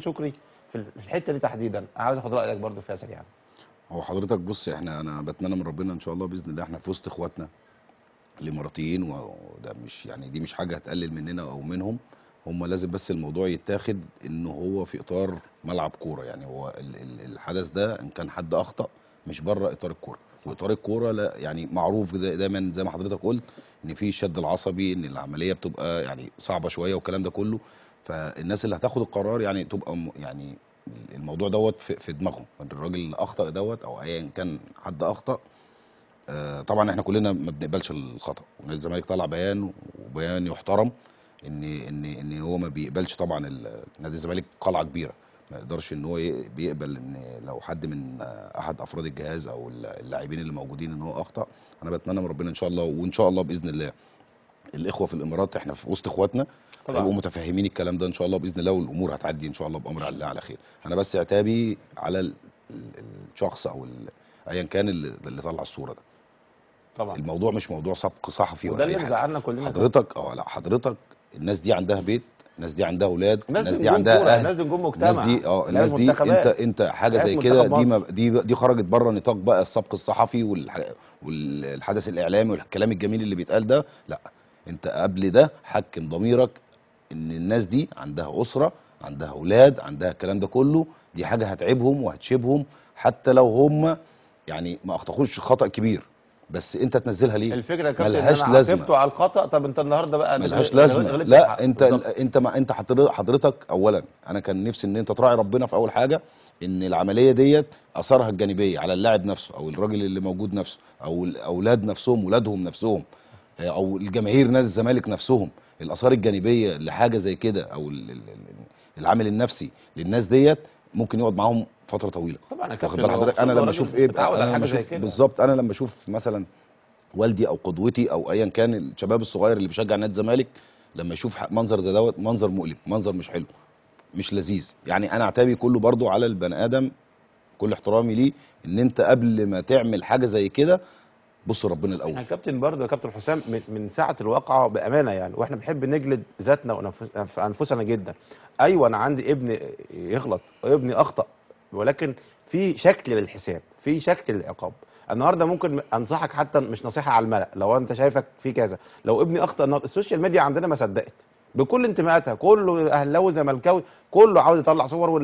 شكري في الحته دي تحديدا عاوز اخد رايك برضو فيها سريعا هو حضرتك بص احنا انا بتمنى من ربنا ان شاء الله باذن الله احنا في وسط اخواتنا الاماراتيين وده مش يعني دي مش حاجه هتقلل مننا او منهم هم لازم بس الموضوع يتاخد ان هو في اطار ملعب كوره يعني هو الحدث ده ان كان حد اخطا مش بره اطار الكوره واطار الكوره لا يعني معروف دايما زي ما حضرتك قلت ان في الشد العصبي ان العمليه بتبقى يعني صعبه شويه والكلام ده كله فالناس اللي هتاخد القرار يعني تبقى يعني الموضوع دوت في دماغهم الراجل اللي اخطا دوت او ايا كان حد اخطا آه طبعا احنا كلنا ما بنقبلش الخطا ونادي الزمالك طلع بيان وبيان يحترم ان ان ان هو ما بيقبلش طبعا نادي الزمالك قلعه كبيره ما يقدرش ان هو بيقبل ان لو حد من احد افراد الجهاز او اللاعبين اللي موجودين ان هو اخطا انا بتمنى من ربنا ان شاء الله وان شاء الله باذن الله الاخوه في الامارات احنا في وسط اخواتنا هيبقوا متفهمين الكلام ده ان شاء الله باذن الله والامور هتعدي ان شاء الله بامر الله على خير انا بس عتابي على الشخص او ايا كان اللي طلع الصوره ده طبعا الموضوع مش موضوع سبق صحفي ولا اي حاجه كلنا حضرتك اه لا حضرتك الناس دي عندها بيت الناس دي عندها اولاد الناس دي عندها اهل الناس دي نجوم مجتمع الناس دي اه الناس دي انت انت حاجه زي كده دي ما دي دي خرجت بره نطاق بقى السبق الصحفي والحدث الاعلامي والكلام الجميل اللي بيتقال ده لا انت قبل ده حكم ضميرك ان الناس دي عندها اسره عندها اولاد عندها الكلام ده كله دي حاجه هتعبهم وهتشيبهم حتى لو هم يعني ما اخطاوش خطا كبير بس انت تنزلها ليه الفكره يا كابتن ملهاش انا لازمه على الخطا طب انت النهارده بقى ملهاش لازمه لا انت بالضبط. انت ما انت حضرتك اولا انا كان نفسي ان انت تراعي ربنا في اول حاجه ان العمليه ديت اثارها الجانبيه على اللاعب نفسه او الراجل اللي موجود نفسه او الاولاد نفسهم ولادهم نفسهم او الجماهير نادي الزمالك نفسهم الاثار الجانبيه لحاجه زي كده او العامل النفسي للناس ديت ممكن يقعد معاهم فتره طويله طبعا انا كابتن حضرتك انا لما اشوف ايه انا لما اشوف بالظبط انا لما اشوف مثلا والدي او قدوتي او ايا كان الشباب الصغير اللي بيشجع نادي الزمالك لما يشوف منظر زي دوت منظر مؤلم منظر مش حلو مش لذيذ يعني انا اعتابي كله برضو على البني ادم كل احترامي ليه ان انت قبل ما تعمل حاجه زي كده بص ربنا الاول يعني كابتن برضه يا كابتن حسام من ساعه الواقعه بامانه يعني واحنا بنحب نجلد ذاتنا وانفسنا جدا ايوه انا عندي ابني يغلط ابني اخطا ولكن في شكل للحساب في شكل للعقاب النهارده ممكن انصحك حتى مش نصيحه على الملأ لو انت شايفك في كذا لو ابني اخطا السوشيال ميديا عندنا ما صدقت بكل انتماءاتها كله اهلاوي زملكاوي كله عاوز يطلع صور